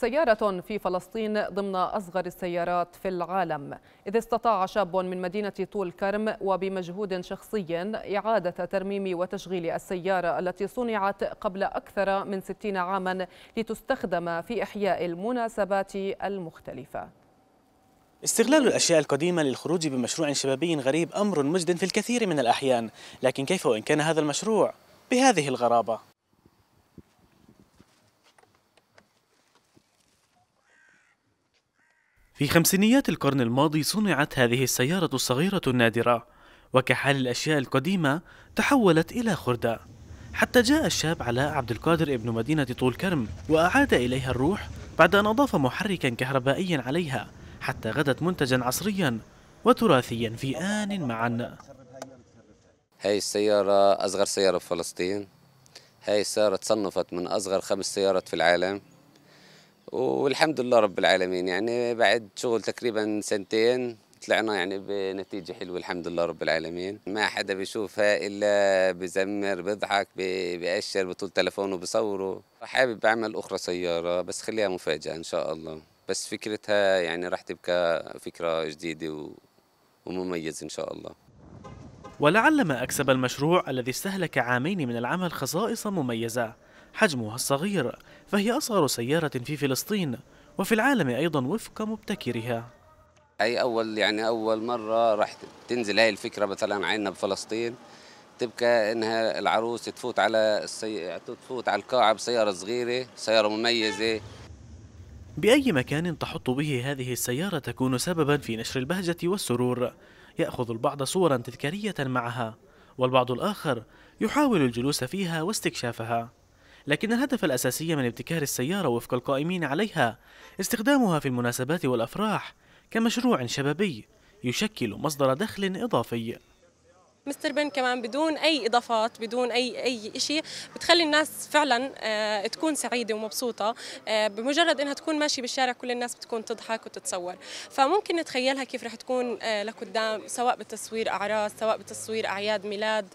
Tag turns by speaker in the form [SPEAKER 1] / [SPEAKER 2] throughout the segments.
[SPEAKER 1] سيارة في فلسطين ضمن أصغر السيارات في العالم إذ استطاع شاب من مدينة طول كرم وبمجهود شخصي إعادة ترميم وتشغيل السيارة التي صنعت قبل أكثر من 60 عاما لتستخدم في إحياء المناسبات المختلفة
[SPEAKER 2] استغلال الأشياء القديمة للخروج بمشروع شبابي غريب أمر مجد في الكثير من الأحيان لكن كيف وإن كان هذا المشروع بهذه الغرابة؟ في خمسينيات القرن الماضي صنعت هذه السيارة الصغيرة النادرة وكحال الأشياء القديمة تحولت إلى خردة حتى جاء الشاب علاء عبد القادر ابن مدينة طول كرم وأعاد إليها الروح بعد أن أضاف محركا كهربائيا عليها حتى غدت منتجا عصريا وتراثيا في آن معا
[SPEAKER 3] هاي السيارة أصغر سيارة في فلسطين هاي السيارة تصنفت من أصغر خمس سيارات في العالم والحمد لله رب العالمين يعني بعد شغل تقريبا سنتين طلعنا يعني بنتيجة حلوة الحمد لله رب العالمين ما حدا بيشوفها إلا بزمر بضحك بيأشر بطول تلفونه بصوره حابب أعمل أخرى سيارة بس خليها مفاجأة إن شاء الله بس فكرتها يعني راح تبقى فكرة جديدة ومميزة إن شاء الله
[SPEAKER 2] ولعل ما أكسب المشروع الذي استهلك عامين من العمل خصائص مميزة حجمها الصغير فهي أصغر سيارة في فلسطين وفي العالم أيضا وفق مبتكرها
[SPEAKER 3] أي أول يعني أول مرة راح تنزل هاي الفكرة مثلا عنا بفلسطين تبقى انها العروس تفوت على السي... تفوت على القاعه بسياره صغيره سياره مميزه
[SPEAKER 2] باي مكان تحط به هذه السياره تكون سببا في نشر البهجه والسرور ياخذ البعض صورا تذكاريه معها والبعض الاخر يحاول الجلوس فيها واستكشافها لكن الهدف الأساسي من ابتكار السيارة وفق القائمين عليها استخدامها في المناسبات والأفراح كمشروع شبابي يشكل مصدر دخل إضافي
[SPEAKER 1] مستر بن كمان بدون اي اضافات بدون اي اي شيء بتخلي الناس فعلا آه، تكون سعيده ومبسوطه آه، بمجرد انها تكون ماشيه بالشارع كل الناس بتكون تضحك وتتصور فممكن نتخيلها كيف رح تكون آه، لقدام سواء بتصوير اعراس سواء بتصوير اعياد ميلاد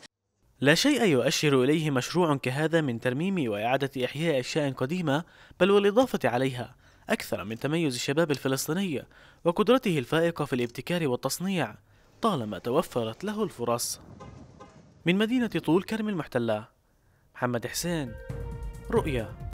[SPEAKER 2] لا شيء يؤشر إليه مشروع كهذا من ترميم وإعادة إحياء أشياء قديمة بل والإضافة عليها أكثر من تميز الشباب الفلسطيني وقدرته الفائقة في الابتكار والتصنيع طالما توفرت له الفرص من مدينة طول كرم المحتلة محمد حسين رؤيا